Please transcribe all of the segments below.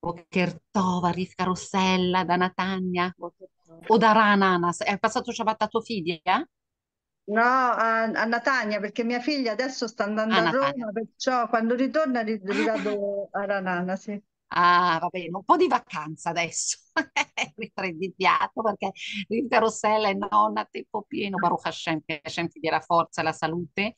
Boker Tova, Rivka Rossella, da Natania o da Rananas. È passato Shabbat a tuo figlio? Eh? No, a, a, Natania, perché mia figlia adesso sta andando a, a Roma, perciò quando ritorna li, li vado a Ranana, sì. Ah, va bene, un po' di vacanza adesso, riprendipiato perché Rita Rossella è nonna a tempo pieno, Baruch Hashem, che Hashem ti dia la forza e la salute,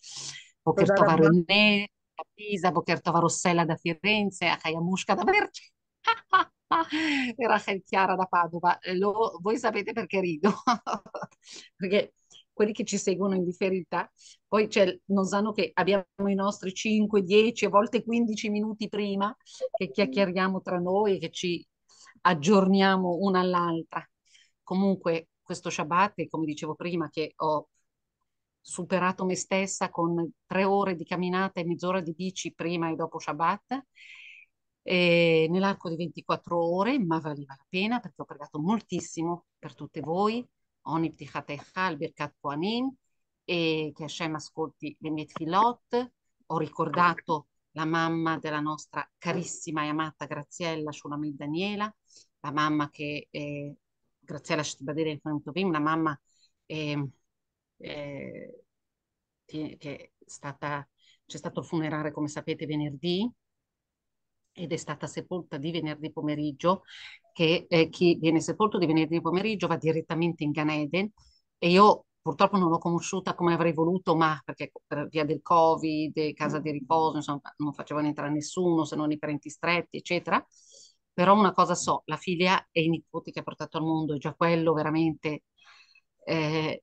Poker Tovarone, a Pisa, Bochertova Rossella da Firenze, Akaya Mushka da Berce e Rachel Chiara da Padova. Eh, lo, voi sapete perché rido, perché quelli che ci seguono in differita poi cioè, non sanno che abbiamo i nostri 5, 10, a volte 15 minuti prima che chiacchieriamo tra noi e che ci aggiorniamo una all'altra. Comunque questo Shabbat, come dicevo prima, che ho superato me stessa con tre ore di camminata e mezz'ora di bici prima e dopo Shabbat, e nell'arco di 24 ore, ma valeva la pena perché ho pregato moltissimo per tutte voi, Oni Ptichatecha, al Birkat e che Hashem ascolti le mie tfilot, ho ricordato la mamma della nostra carissima e amata Graziella Shulamit Daniela, la mamma che eh, Graziella Shtibadere la mamma eh, eh, che, è stata, c'è stato il funerale, come sapete, venerdì ed è stata sepolta di venerdì pomeriggio, che eh, chi viene sepolto di venerdì pomeriggio va direttamente in Ganeden e io purtroppo non l'ho conosciuta come avrei voluto, ma perché per via del Covid, casa di riposo, insomma, non facevano entrare nessuno se non i parenti stretti, eccetera. Però una cosa so, la figlia e i nipoti che ha portato al mondo, è già quello veramente eh,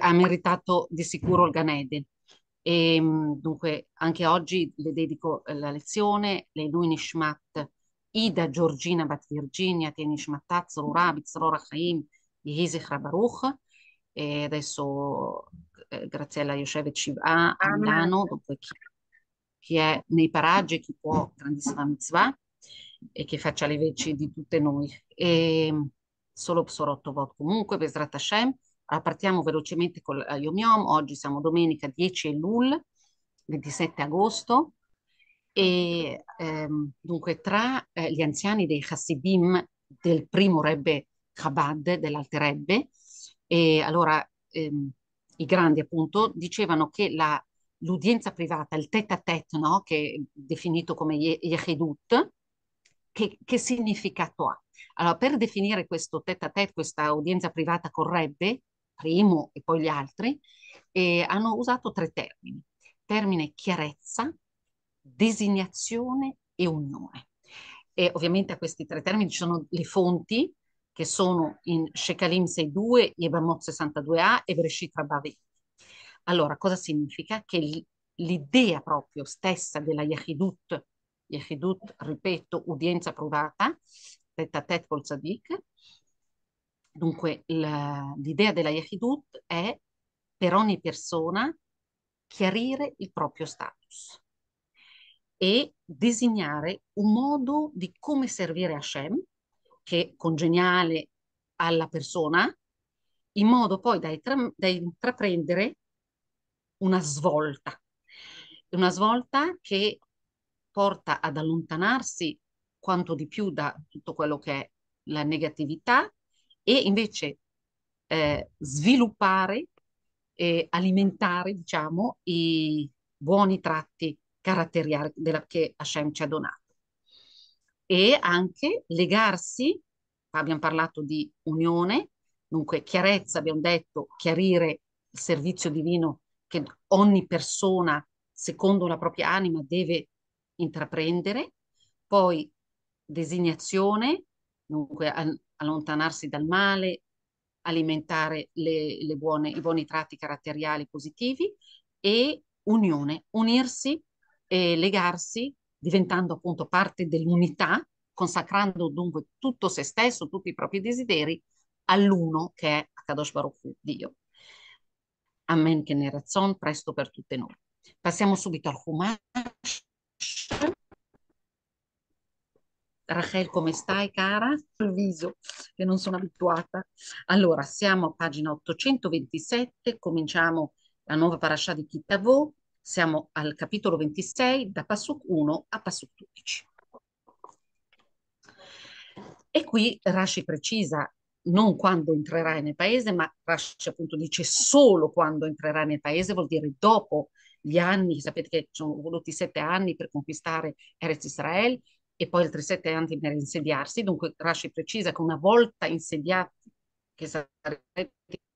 ha meritato di sicuro il Ganede. E, ehm, dunque, anche oggi le dedico eh, la lezione, le lui nishmat, Ida Giorgina Bat Virginia, che nishmatat, Zorurabit, Zorora Chaim, Yehizechra Rabaruch. e adesso eh, Graziella Yoshevet Shiva a Milano, dunque chi, chi, è nei paraggi, chi può, grandissima mitzvah, e che faccia le veci di tutte noi. E, ehm, solo psorotto vot comunque, Besrat Hashem, partiamo velocemente con eh, Yom Yom. oggi siamo domenica 10 Elul, 27 agosto, e ehm, dunque tra eh, gli anziani dei Hasidim del primo Rebbe Chabad, dell'Alte Rebbe, e allora ehm, i grandi appunto dicevano che la, l'udienza privata, il tête a tête, no? che è definito come Yehedut, che, che significato ha? Allora, per definire questo tête a tête, questa udienza privata con Rebbe, primo e poi gli altri, eh, hanno usato tre termini. Termine chiarezza, designazione e unione. E ovviamente a questi tre termini ci sono le fonti che sono in Shekalim 6.2, Yebamot 62a e Bereshit Rabbah Allora, cosa significa? Che l'idea proprio stessa della Yahidut, Yahidut, ripeto, udienza provata, detta Tet Kol Tzadik, Dunque l'idea della Yahidut è per ogni persona chiarire il proprio status e designare un modo di come servire Hashem, che è congeniale alla persona, in modo poi da, intra- da intraprendere una svolta, una svolta che porta ad allontanarsi quanto di più da tutto quello che è la negatività e invece eh, sviluppare e alimentare diciamo, i buoni tratti caratteriali della, che Hashem ci ha donato. E anche legarsi, abbiamo parlato di unione, dunque chiarezza, abbiamo detto, chiarire il servizio divino che ogni persona, secondo la propria anima, deve intraprendere, poi designazione, dunque allontanarsi dal male, alimentare le, le buone, i buoni tratti caratteriali positivi e unione, unirsi e legarsi diventando appunto parte dell'unità, consacrando dunque tutto se stesso, tutti i propri desideri all'uno che è Akadosh Baruch Hu, Dio. Amen che ne razzon, presto per tutte noi. Passiamo subito al Human, Rachel, come stai, cara? Sul viso, che non sono abituata. Allora, siamo a pagina 827, cominciamo la nuova parasha di Kitavo, siamo al capitolo 26, da Passuk 1 a Passuk 12. E qui Rashi precisa non quando entrerai nel paese, ma Rashi appunto dice solo quando entrerai nel paese, vuol dire dopo gli anni, sapete che ci sono voluti sette anni per conquistare Eretz Israel, e poi altri sette anni per insediarsi, dunque Rashi precisa che una volta insediati, che sarebbero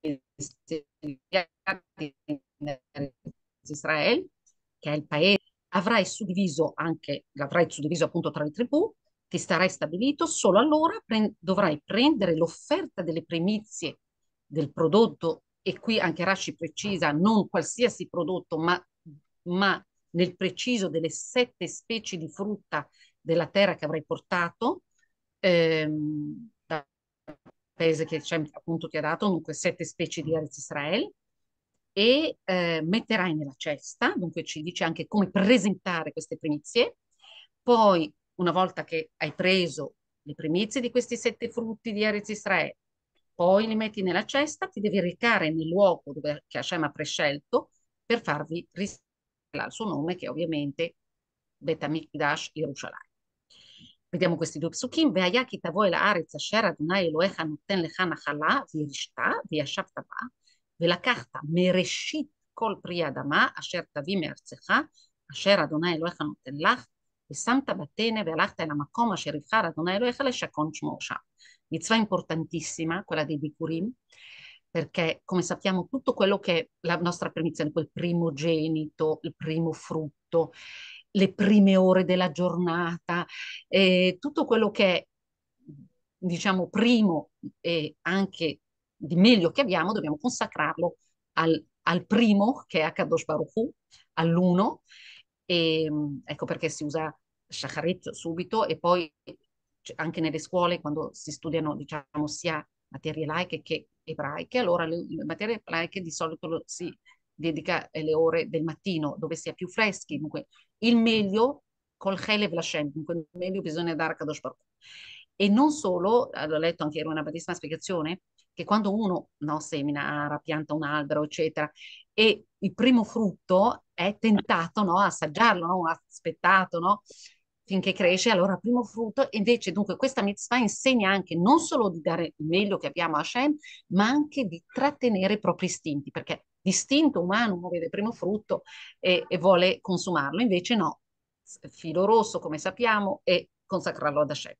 insediati in Israele, che è il paese, avrai suddiviso anche, avrai suddiviso appunto tra le tribù, ti starai stabilito, solo allora pre dovrai prendere l'offerta delle primizie del prodotto e qui anche Rashi precisa non qualsiasi prodotto ma, ma nel preciso delle sette specie di frutta della terra che avrei portato, ehm, dal paese che cioè, appunto ti ha dato, dunque sette specie di Eretz Israel, e eh, metterai nella cesta, dunque ci dice anche come presentare queste primizie, poi una volta che hai preso le primizie di questi sette frutti di Eretz Israel, poi li metti nella cesta, ti devi recare nel luogo dove, che Hashem ha prescelto per farvi risalire il suo nome che è ovviamente Betamikdash Yerushalayim. וגם הוגסדו פסוקים, והיה כי תבוא אל הארץ אשר אדוני אלוהיך נותן לך נחלה, וירשת, וישבת בה, ולקחת מראשית כל פרי אדמה אשר תביא מארצך, אשר אדוני אלוהיך נותן לך, ושמת בתנא והלכת אל המקום אשר יבחר אדוני אלוהיך לשכון שמו שם. מצווה אימפורטנטיסימה, כל הדי ביקורים. perché come sappiamo tutto quello che è la nostra permissione, quel primogenito, il primo frutto, le prime ore della giornata, eh, tutto quello che è, diciamo, primo e anche di meglio che abbiamo, dobbiamo consacrarlo al, al primo, che è Akadosh Baruch Hu, all'uno, e, ehm, ecco perché si usa Shacharit subito e poi anche nelle scuole quando si studiano diciamo sia materie laiche che ebraiche, allora le materie laiche di solito si dedica eh, le ore del mattino dove si è più freschi. Dunque, il mm. meglio col Helev Lashem, dunque il meglio bisogna dare a Kadosh Baruch. E non solo, l'ho letto anche, era una bellissima spiegazione, che quando uno no, semina, ara, pianta un albero, eccetera, e il primo frutto è tentato no, assaggiarlo, no, aspettato, no? finché cresce, allora primo frutto. Invece, dunque, questa mitzvah insegna anche non solo di dare il meglio che abbiamo a Hashem, ma anche di trattenere i propri istinti, perché distinto umano muove del primo frutto e, e vuole consumarlo, invece no, filo rosso come sappiamo e consacrarlo ad Hashem.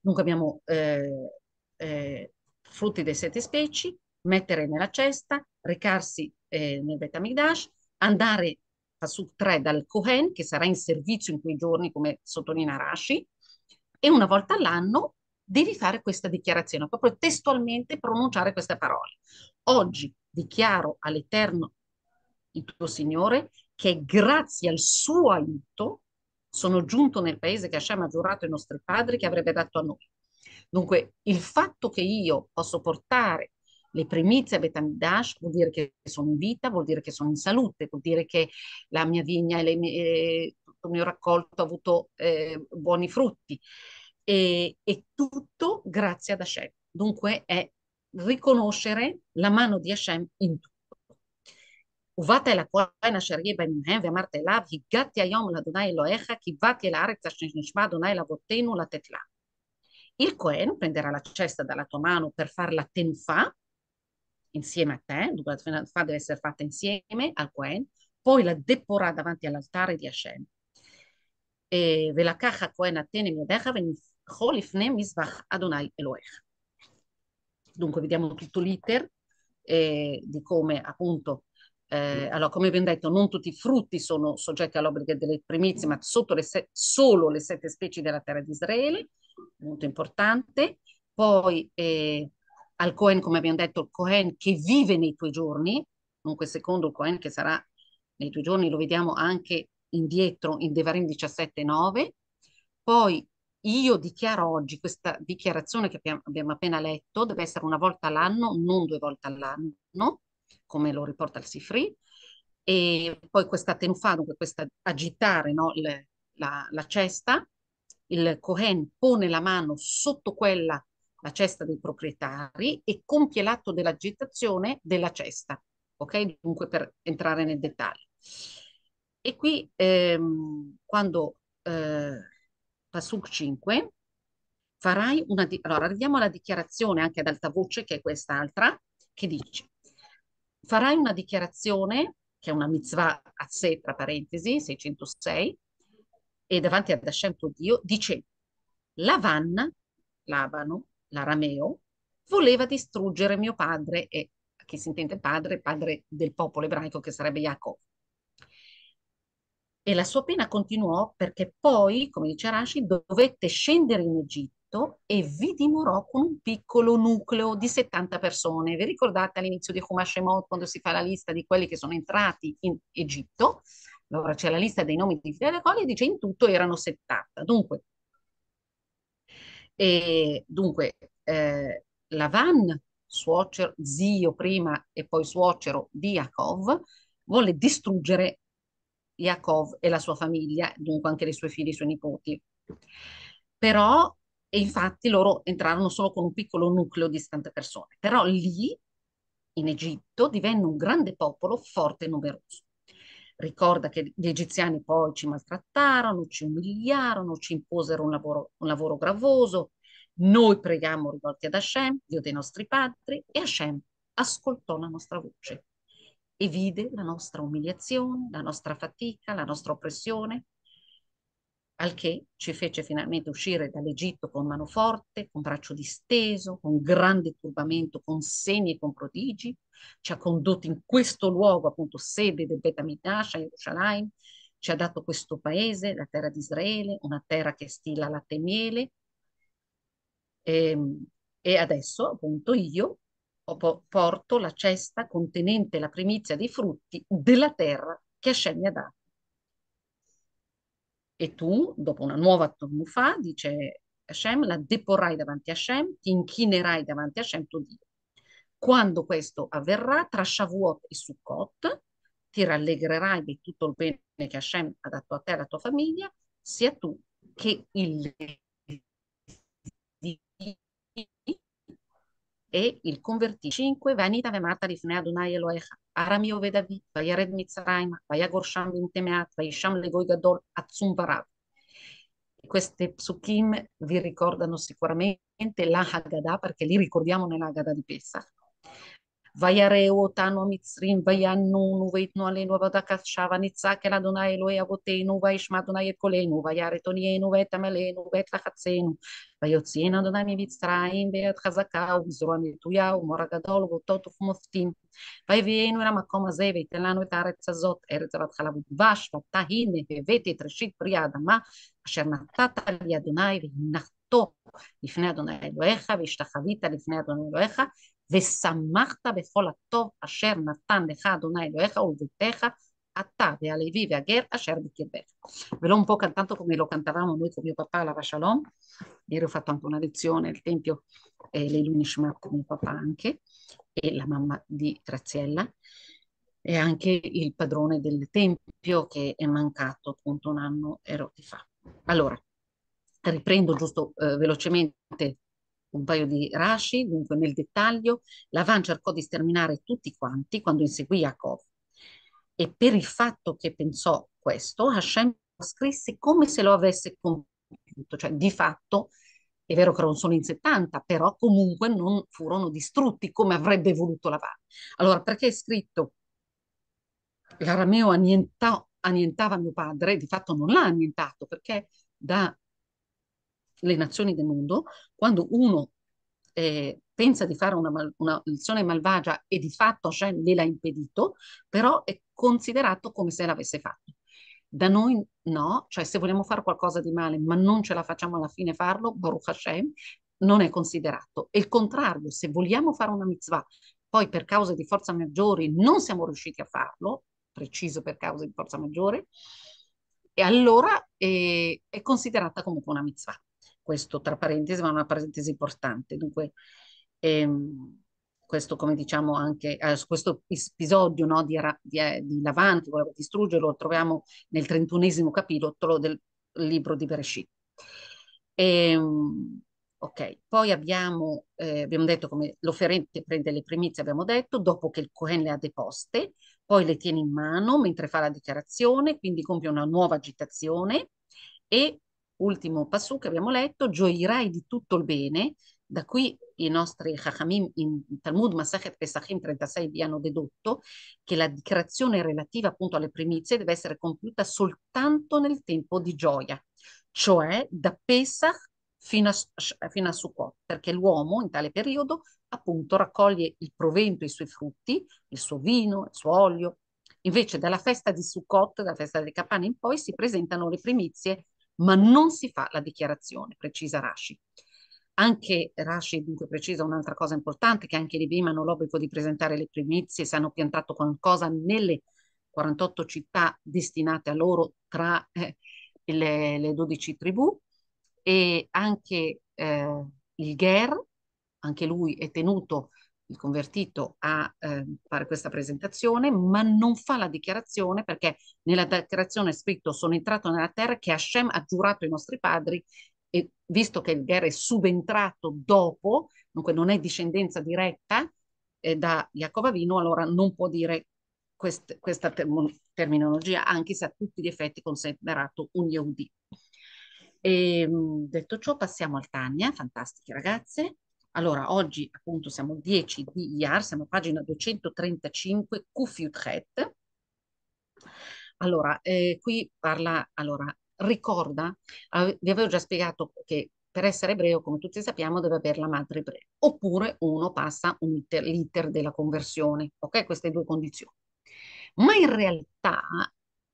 Dunque abbiamo eh, eh, frutti dei sette specie, mettere nella cesta, recarsi eh, nel Betamigdash, andare a su tre dal Kohen che sarà in servizio in quei giorni come sottolinea Rashi e una volta all'anno devi fare questa dichiarazione, proprio testualmente pronunciare queste parole. Oggi dichiaro all'Eterno il tuo Signore che grazie al suo aiuto sono giunto nel paese che Hashem ha giurato ai nostri padri che avrebbe dato a noi. Dunque, il fatto che io posso portare le primizie a Betamidash vuol dire che sono in vita, vuol dire che sono in salute, vuol dire che la mia vigna e mie, eh, il mio raccolto ha avuto eh, buoni frutti. E, e tutto grazie ad Hashem. Dunque è riconoscere la mano di Hashem in tutto. ובאת אל הכהן אשר יהיה בימיהם ואמרת אליו הגעתי היום לאדוני אלוהיך כי באתי אל הארץ אשר נשבע אדוני לאבותינו לתת לה. Il Cohen prenderà la cesta dalla tua mano per farla tenufà insieme a te, dunque la tenufà deve essere fatta insieme al Cohen, poi la deporrà davanti all'altare di Hashem. ולקח הכהן התנם ידיך ונבחו לפני מזבח אדוני אלוהיך. Dunque vediamo tutto l'iter eh, di come appunto, eh, allora come abbiamo detto, non tutti i frutti sono soggetti all'obbligo delle primizie, ma le solo le sette specie della terra di Israele, molto importante. Poi eh, al Cohen, come abbiamo detto, il Cohen che vive nei tuoi giorni, dunque secondo il Cohen che sarà nei tuoi giorni, lo vediamo anche indietro in Devarim 17,9. Poi io dichiaro oggi questa dichiarazione che abbiamo appena letto deve essere una volta all'anno, non due volte all'anno, come lo riporta il SIFRI, e poi questa tenufa, dunque questa agitare no, le, la, la, cesta, il Cohen pone la mano sotto quella, la cesta dei proprietari e compie l'atto dell'agitazione della cesta, ok? Dunque per entrare nel dettaglio. E qui ehm, quando... Eh, Pasuk 5, farai una... Di- allora, arriviamo alla dichiarazione anche ad alta voce, che è quest'altra, che dice, farai una dichiarazione, che è una mitzvah a sé, tra parentesi, 606, e davanti ad Hashem tuo Dio, dice, Lavanna, Lavano, l'arameo, voleva distruggere mio padre e che si intende padre, padre del popolo ebraico che sarebbe Jacob e la sua pena continuò perché poi, come dice Rashi, dovette scendere in Egitto e vi dimorò con un piccolo nucleo di 70 persone. Vi ricordate all'inizio di Humashemot quando si fa la lista di quelli che sono entrati in Egitto? Allora c'è la lista dei nomi di Fidele Colli e dice in tutto erano 70. Dunque, e, dunque eh, Lavan, suocero, zio prima e poi suocero di Yaakov, volle distruggere Yaakov e la sua famiglia, dunque anche i suoi figli e i suoi nipoti. Però, e infatti loro entrarono solo con un piccolo nucleo di tante persone, però lì, in Egitto, divenne un grande popolo forte e numeroso. Ricorda che gli egiziani poi ci maltrattarono, ci umiliarono, ci imposero un lavoro, un lavoro gravoso. Noi preghiamo rivolti ad Hashem, Dio dei nostri padri, e Hashem ascoltò la nostra voce e vide la nostra umiliazione, la nostra fatica, la nostra oppressione, al che ci fece finalmente uscire dall'Egitto con mano forte, con braccio disteso, con grande turbamento, con segni e con prodigi, ci ha condotti in questo luogo, appunto sede del Betamidash a Yerushalayim, ci ha dato questo paese, la terra di Israele, una terra che stila latte e miele, e, ehm, e adesso appunto io porto la cesta contenente la primizia dei frutti della terra che Hashem mi ha dato. E tu, dopo una nuova tonnufa, dice Hashem, la deporrai davanti a Hashem, ti inchinerai davanti a Hashem, tuo Dio. Quando questo avverrà, tra Shavuot e Sukkot, ti rallegrerai di tutto il bene che Hashem ha dato a te e alla tua famiglia, sia tu che il e il convertì. 5. Vanita ve Marta lifnei Adonai Eloecha, Aramio ve David, Vayared Mitzraim, Vayagorsham Vintemeat, Vayisham Legoi Gadol, Atzum Barav. Queste psukim vi ricordano sicuramente la Haggadah, perché li ricordiamo nella Haggadah di Pesach, ויראו אותנו המצרים וינונו ויתנו עלינו עבודה קשה ונצעק אל אדוני אלוהי אבותינו וישמע אדוני את קולנו וירא את עוניינו ואת עמלנו ואת לחצנו ויוציאנו אדוני ממצרים ביד חזקה ובזרוע נטויה ומור הגדול, ובאותות ובמופתים ויביאנו אל המקום הזה ויתן לנו את הארץ הזאת ארץ זבת חלב ודבש ואתה הנה הבאתי את ראשית פרי האדמה אשר נתת לי אדוני והנחתו לפני אדוני אלוהיך והשתחווית לפני אדוני אלוהיך ושמחת בכל הטוב אשר נתן לך אדוני אלוהיך ולביתך אתה והלוי והגר אשר בקרבך. ולא un po' cantando come lo cantavamo noi con mio papà la Shalom, ieri ho fatto anche una lezione al Tempio eh, Leilu Nishmat con mio papà anche, la mamma di Graziella, e anche il padrone del Tempio che è mancato appunto un anno e rotti fa. Allora, riprendo giusto eh, velocemente un paio di rashi, dunque nel dettaglio, Lavan cercò di sterminare tutti quanti quando inseguì Jacob. E per il fatto che pensò questo, Hashem scrisse come se lo avesse compiuto, cioè di fatto è vero che erano solo in 70, però comunque non furono distrutti come avrebbe voluto Lavan. Allora, perché è scritto l'arameo annientò, annientava mio padre? Di fatto non l'ha annientato, perché da le nazioni del mondo, quando uno eh, pensa di fare una, mal- una, lezione malvagia e di fatto Hashem gliel'ha impedito, però è considerato come se l'avesse fatto. Da noi no, cioè se vogliamo fare qualcosa di male ma non ce la facciamo alla fine farlo, Baruch Hashem, non è considerato. E il contrario, se vogliamo fare una mitzvah, poi per cause di forza maggiori non siamo riusciti a farlo, preciso per cause di forza maggiore, e allora eh, è considerata comunque una mitzvah questo tra parentesi, ma una parentesi importante. Dunque, ehm, questo, come diciamo anche, eh, questo episodio no, di, di, eh, di Lavanti, volevo distruggerlo, lo troviamo nel trentunesimo capitolo del libro di Bereshit. Ehm, ok, poi abbiamo, eh, abbiamo detto come l'offerente prende le primizie, abbiamo detto, dopo che il Cohen le ha deposte, poi le tiene in mano mentre fa la dichiarazione, quindi compie una nuova agitazione e ultimo passù che abbiamo letto, gioirai di tutto il bene, da qui i nostri Chachamim in Talmud Masachet Pesachim 36 vi hanno dedotto che la dichiarazione relativa appunto alle primizie deve essere compiuta soltanto nel tempo di gioia, cioè da Pesach fino a, fino a Sukkot, perché l'uomo in tale periodo appunto raccoglie il provento, i suoi frutti, il suo vino, il suo olio. Invece dalla festa di Sukkot, dalla festa delle capanne in poi, si presentano le primizie ma non si fa la dichiarazione, precisa Rashi. Anche Rashi dunque precisa un'altra cosa importante, che anche i Levim hanno l'obbligo di presentare le primizie se hanno piantato qualcosa nelle 48 città destinate a loro tra eh, le, le, 12 tribù e anche eh, il Ger, anche lui è tenuto il convertito a eh, fare questa presentazione, ma non fa la dichiarazione perché nella dichiarazione è scritto sono entrato nella terra che Hashem ha giurato ai nostri padri e visto che il Ger è subentrato dopo, dunque non è discendenza diretta eh, da Jacob Avino, allora non può dire quest questa term terminologia, anche se a tutti gli effetti considerato un Yehudi. E, ehm, detto ciò, passiamo al Tania, fantastiche ragazze. Allora, oggi appunto siamo 10 di IAR, siamo a pagina 235 Kufiutret. Allora, eh, qui parla, allora, ricorda, vi avevo già spiegato che per essere ebreo, come tutti sappiamo, deve avere la madre ebrea, oppure uno passa un iter, l'iter della conversione, ok? Queste due condizioni. Ma in realtà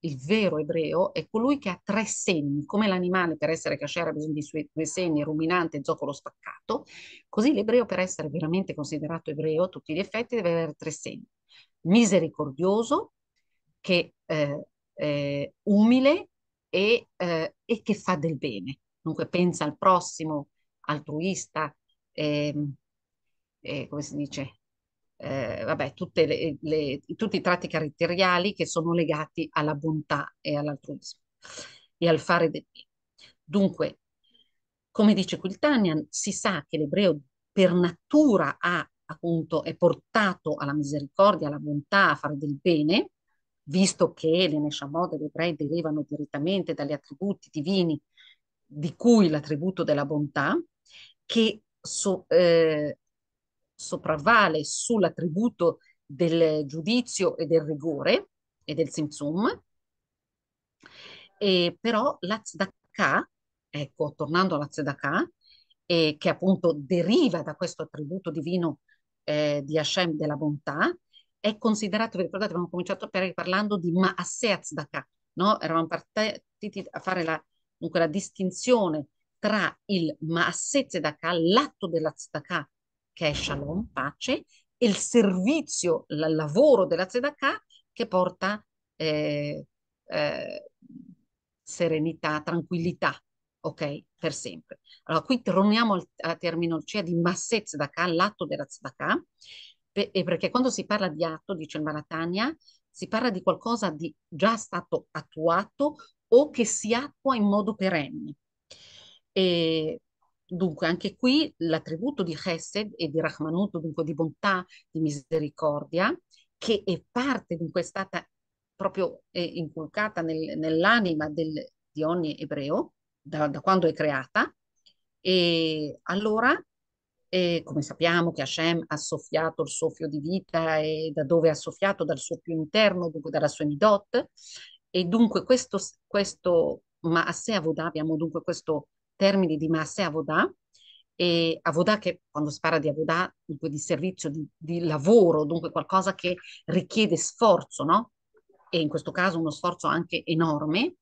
il vero ebreo è colui che ha tre segni, come l'animale per essere kasher ha bisogno di suoi due segni, ruminante, zoccolo spaccato, così l'ebreo per essere veramente considerato ebreo a tutti gli effetti deve avere tre segni. Misericordioso, che, eh, eh, umile e, eh, e, che fa del bene. Dunque pensa al prossimo, altruista, ehm, eh, come si dice, eh, vabbè, le, le, tutti i tratti caratteriali che sono legati alla bontà e all'altruismo e al fare del bene. Dunque, come dice Quiltanian, si sa che l'ebreo per natura ha, appunto, è portato alla misericordia, alla bontà, a fare del bene, visto che le e gli ebrei derivano direttamente dagli attributi divini, di cui l'attributo della bontà, che so, eh, sopravvale sull'attributo del giudizio e del rigore e del simsum, e però la tzedakah, ecco, tornando alla tzedakah, eh, che appunto deriva da questo attributo divino eh, di Hashem della bontà, è considerato, vi ricordate, abbiamo cominciato parlando di Maaseh Tzedakah, no? Eravamo partiti a fare la, dunque, la distinzione tra il Maaseh Tzedakah, l'atto della Tzedakah, che è Shalom, pace, e il servizio, il lavoro della Tzedakah che porta eh, eh, serenità, tranquillità, ok? Per sempre. Allora, qui torniamo alla terminologia di Masse Tzedakah, l'atto della Tzedakah, per, perché quando si parla di atto, dice il Maratania, si parla di qualcosa di già stato attuato o che si attua in modo perenne. E Dunque, anche qui l'attributo di Chesed e di Rahmanut, dunque di bontà, di misericordia, che è parte, dunque è stata proprio eh, inculcata nel, nell'anima del, di ogni ebreo, da, da, quando è creata, e allora, eh, come sappiamo che Hashem ha soffiato il soffio di vita e da dove ha soffiato? Dal suo più interno, dunque dalla sua midot, e dunque questo, questo ma a sé Avodà abbiamo dunque questo termini di masse Avodà, e Avodà che quando si parla di Avodà, dunque di servizio, di, di lavoro, dunque qualcosa che richiede sforzo, no? E in questo caso uno sforzo anche enorme,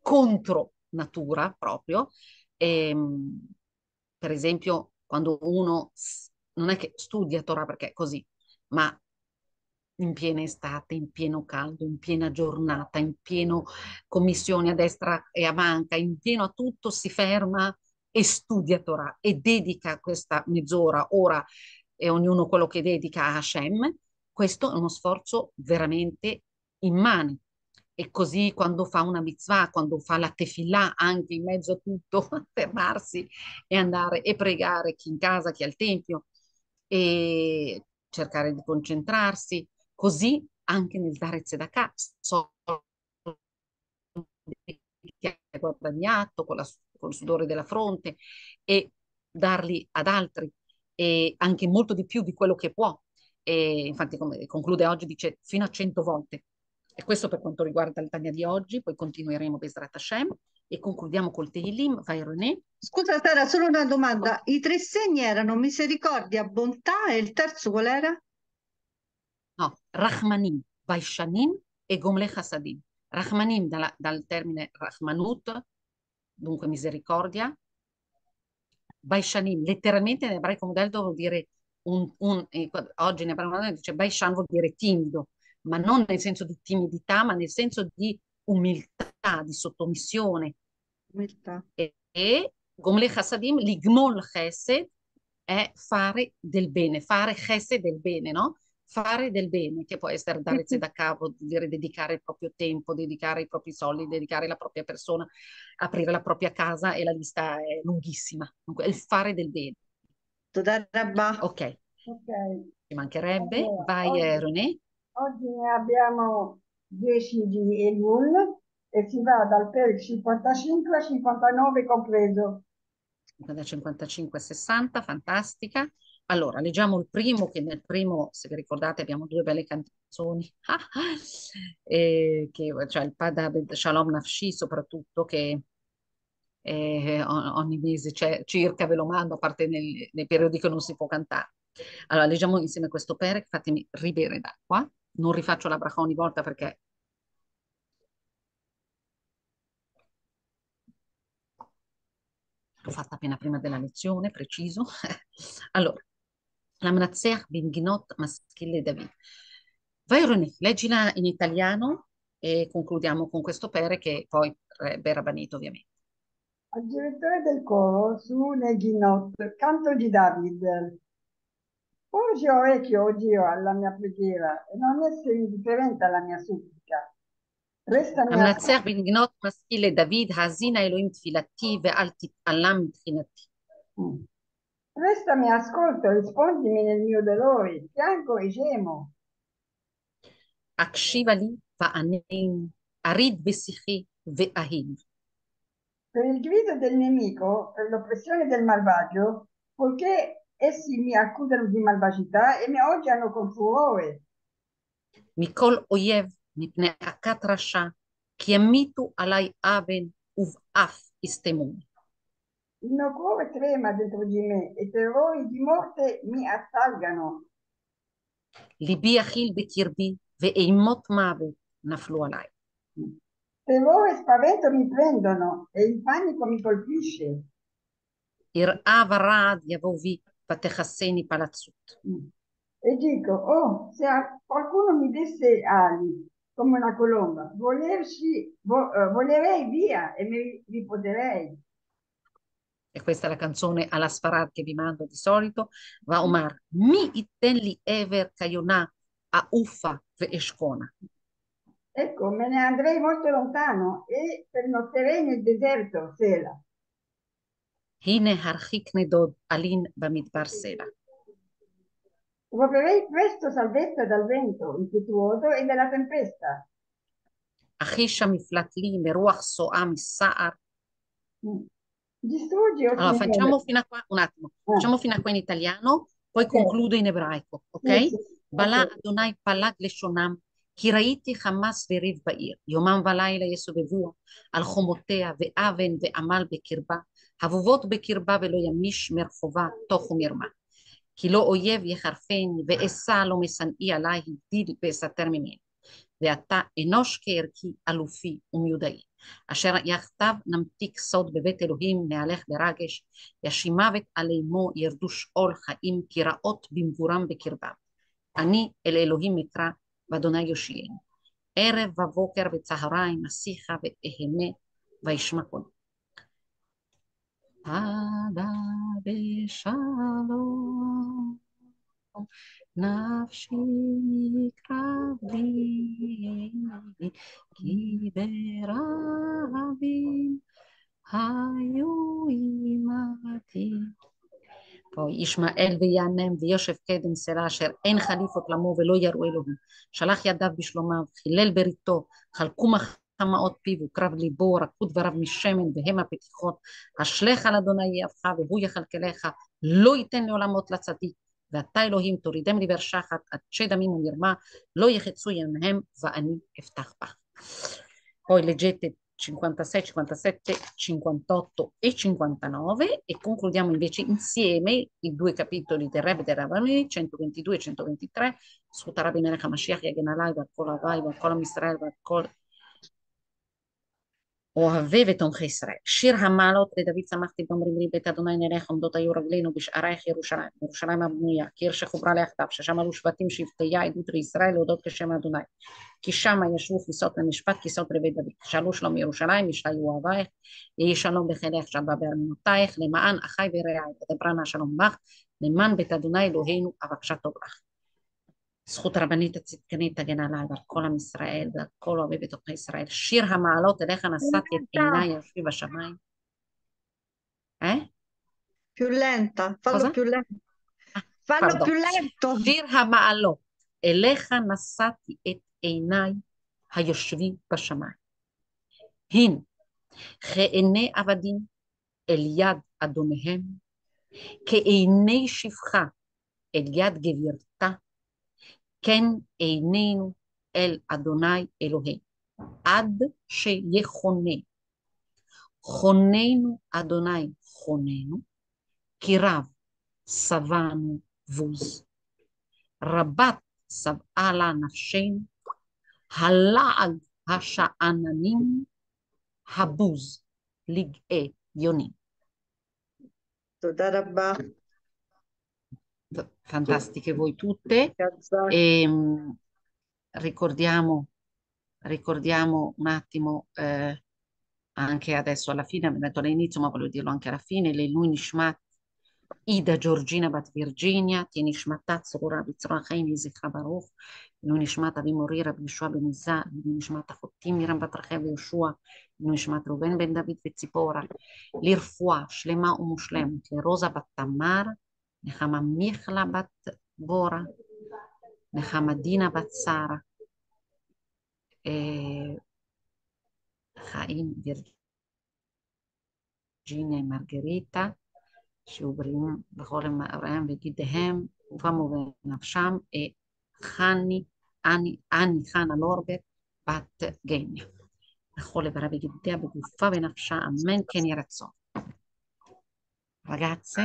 contro natura proprio. E, ehm, per esempio, quando uno non è che studia Torah perché è così, ma in piena estate, in pieno caldo, in piena giornata, in pieno commissioni a destra e a manca, in pieno a tutto, si ferma e studia Torah e dedica questa mezz'ora, ora e ognuno quello che dedica a Hashem, questo è uno sforzo veramente immane. E così quando fa una mitzvah, quando fa la tefillah, anche in mezzo a tutto, fermarsi e andare e pregare chi in casa, chi al tempio, e cercare di concentrarsi, Così anche nel dare tzedakah, solo che hai guadagnato con, la, con il sudore della fronte e darli ad altri e anche molto di più di quello che può. E infatti come conclude oggi dice fino a 100 volte. E questo per quanto riguarda il Tania di oggi, poi continueremo Besrat Hashem e concludiamo col Tehillim, vai René. Scusa Tara, solo una domanda. I tre segni erano misericordia, bontà e il terzo qual era? no, Rachmanim, Baishanim e Gomle Hasadim. Rachmanim dalla, dal termine Rachmanut, dunque misericordia, Baishanim, letteralmente in ebraico modello vuol dire un, un eh, oggi in ebraico eh, cioè modello dice Baishan vuol dire timido, ma non nel senso di timidità, ma nel senso di umiltà, di sottomissione. Umiltà. E, e Gomle Hasadim, l'igmol chesed è fare del bene, fare chesed del bene, no? fare del bene, che può essere dare da capo, dedicare il proprio tempo, dedicare i propri soldi, dedicare la propria persona, aprire la propria casa e la lista è lunghissima. Dunque, il fare del bene. Ok. okay. Ci mancherebbe. Okay. Vai, oggi, eh, René. Oggi abbiamo 10 di Elul e si va dal per 55 a 59 compreso. Da 55 a 60, fantastica. Allora, leggiamo il primo, che nel primo, se vi ricordate, abbiamo due belle canzoni, eh, che, cioè il Padab Shalom Nafshi soprattutto, che eh, ogni mese cioè, circa ve lo mando, a parte nel, nei periodi che non si può cantare. Allora, leggiamo insieme questo Perek, fatemi ribere d'acqua, non rifaccio la bracha ogni volta perché l'ho fatta appena prima della lezione, preciso. allora, l'ammazzeh benginot maschile David. Vairone, leggila in italiano e concludiamo con questo pere che poi verrà banito ovviamente. Al direttore del coro su Neghinot, canto di David. Porge orecchio, oh Dio, alla mia preghiera e non essere indifferente alla mia supplica. Restami המנצח בנגנות משכיל לדוד, האזינה אלוהים תפילתי ואל תתעלם מבחינתי. Restami ascolto, rispondimi nel mio dolore, fianco e gemo. Akshivali va'anin, arid v'sichi ve'ahid. Per il grido del nemico, per l'oppressione del malvagio, poiché essi mi accusano di malvagità e mi odiano con furore. Mikol oyev, mipne akat rasha, chiamitu alai aven uv af istemuni. Il mio cuore trema dentro di me e terrori di morte mi assalgano. ליבי אכיל ve eimot mave נפלו עליי. Terrore e spavento mi prendono e il panico mi colpisce. Ir ורעד יבוא בי ותכסני פלצות. E dico, oh, se qualcuno mi desse ali come una colomba, volerci, vo, eh, volerei via e mi ripoterei e questa è la canzone alla Sfarad che vi mando di solito, va Omar, mi itelli ever kayonà a uffa ve'eshkona. Ecco, me ne andrei molto lontano e pernotterei nel deserto, Sela. Hine harchikne dod alin bamidbar Sela. Vorrei presto salvezza dal vento impetuoso e dalla tempesta. Achisha mi flatli meruach so'a missa'ar. Mm. Distruggi o Allora, facciamo fino a qua, un attimo, ah. facciamo fino a qua in italiano, poi okay. concludo in ebraico, ok? okay. Bala Adonai palag leshonam, כי ראיתי חמאס וריב בעיר, יומם ולילה יסובבוה, על חומותיה ואבן ועמל בקרבה, הבובות בקרבה ולא ימיש מרחובה, תוך ומרמה. כי לא אויב יחרפני, ואשא לא משנאי עלי, הבדיל ואסתר ממני. ועתה אנוש כערכי, אלופי ומיודעי. אשר יחדיו נמתיק סוד בבית אלוהים, נהלך ברגש, ישי מוות על אימו, ירדו שאול חיים, כי רעות במגורם בקרבם. אני אל אלוהים אקרא, ואדוני יושיעני. ערב ובוקר וצהריים, אשיחה ואהנה וישמע קולי. עדה בשלום מקום. נפשי קרבי, כי ברבים היו עמדי. פה ישמעאל ויענם ויושב קדם סירה אשר אין חליפות למו ולא יראו אלוהים. שלח ידיו בשלומיו, חילל בריתו, חלקו מחמאות פיו וקרב ליבו, רקוד דבריו משמן והמה פתיחות. אשליך על אדוני יהבך והוא יכלכלך, לא ייתן לעולמות לצדיק. ואתה אלוהים תורידם לי ברשחת עד שדמים ומרמה לא יחצו ימיהם ואני אפתח בה. Poi leggete 56, 57, 58 e 59 e concludiamo invece insieme i due capitoli del Rebbe del Ravani 122 e 123 Scutarabimena Hamashiach Yagenalai Vakol Avai Vakol Misrael Vakol אוהבי ותומכי ישראל. שיר המעלות לדוד שמחתי באומרים לי בית אדוני נלך עומדות היו רגלינו בשערייך ירושלים, ירושלים הבנויה, כי עיר שחוברה ליחדיו, ששם עלו שבטים שבטיה עדות לישראל להודות כשם אדוני. כי שמה ישבו כיסאות למשפט כיסאות לבית דוד. שאלו שלום ירושלים, ישתיו אוהבייך, יהי שלום בחילך שבה בארמונותייך, למען אחי ורעי, ודברה נא שלום בך, למען בית אדוני אלוהינו אבקשתו לך. זכות רבנית הצדקנית תגן עליי ועל כל עם ישראל ועל כל אוהבי בתוכי ישראל. שיר המעלות אליך נשאתי את עיניי יושבי בשמיים. אה? פיולנטה, פלו פיולנטה. אה, פלו פיולנטו. שיר המעלות אליך נשאתי את עיניי היושבים בשמיים. הן כעיני עבדים אל יד אדוניהם, כעיני שפחה אל יד גבירתה. כן עינינו אל אדוני אלוהי, עד שיכונה. חוננו אדוני חוננו, כי רב שבענו בוז. רבת שבעה לה נפשנו, הלעג השאננים, הבוז לגאי יונים. תודה רבה. fantastiche voi tutte. E, ehm, ricordiamo, ricordiamo un attimo eh, anche adesso alla fine, mi metto all'inizio ma voglio dirlo anche alla fine, le Lui Nishmat, Ida Giorgina Bat Virginia, Tieni Shmatat Sogora Bitzra Chaim Yizikha Baruch, Lui Nishmat Avi Morira Bishua Ben Izza, Lui Nishmat Achotim Miram Bat Rachev Yoshua, Lui Nishmat Ruben Ben David Vetzipora, Lirfua Shlema Umushlem, Rosa Bat נחמה מיכלה בת בורה, נחמה דינה בת שרה, אה, חיים וירג'יניה מרגריטה, שיהיו בריאים בכל מאוריהם וגידיהם ובמו ובנפשם, אה, חני, אני, אני חנה לורברט, בת גניה. לכל איברה בגידיה, בגופה, בנפשה, אמן כן יהיה רצון. ragazze